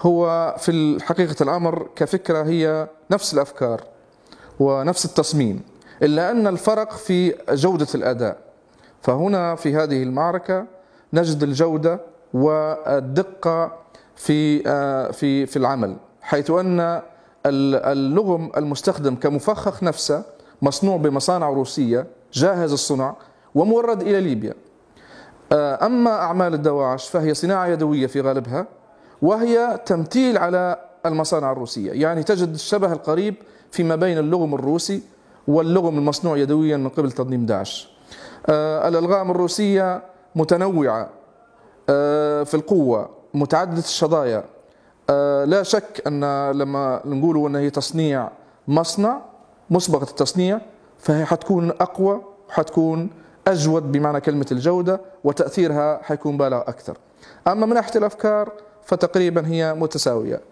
هو في حقيقة الأمر كفكرة هي نفس الأفكار ونفس التصميم إلا أن الفرق في جودة الأداء فهنا في هذه المعركة نجد الجودة والدقة في آه، في في العمل حيث أن اللغم المستخدم كمفخخ نفسه مصنوع بمصانع روسية جاهز الصنع ومورد إلى ليبيا آه، أما أعمال الدواعش فهي صناعة يدوية في غالبها وهي تمثيل على المصانع الروسية يعني تجد الشبه القريب فيما بين اللغم الروسي واللغم المصنوع يدويا من قبل تنظيم داعش آه، الألغام الروسية متنوعة آه، في القوة متعددة الشظايا آه، لا شك أن لما نقول أن هي تصنيع مصنع مسبقة التصنيع فهي حتكون أقوى وحتكون أجود بمعنى كلمة الجودة وتأثيرها حيكون بالغ أكثر أما من ناحية الأفكار فتقريبا هي متساويه